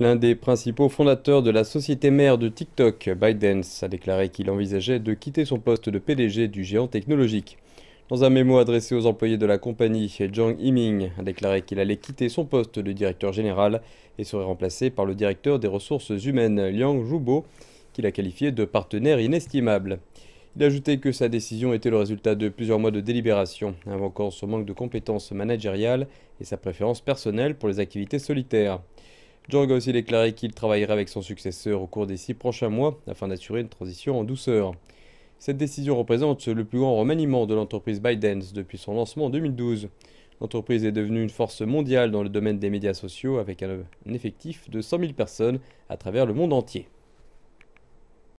L'un des principaux fondateurs de la société mère de TikTok, ByteDance, a déclaré qu'il envisageait de quitter son poste de PDG du géant technologique. Dans un mémo adressé aux employés de la compagnie, Zhang Yiming a déclaré qu'il allait quitter son poste de directeur général et serait remplacé par le directeur des ressources humaines, Liang Zhubo, qu'il a qualifié de partenaire inestimable. Il a ajouté que sa décision était le résultat de plusieurs mois de délibération, invoquant son manque de compétences managériales et sa préférence personnelle pour les activités solitaires. Jorg a aussi déclaré qu'il travaillera avec son successeur au cours des six prochains mois afin d'assurer une transition en douceur. Cette décision représente le plus grand remaniement de l'entreprise Biden depuis son lancement en 2012. L'entreprise est devenue une force mondiale dans le domaine des médias sociaux avec un, effectif de 100 000 personnes à travers le monde entier.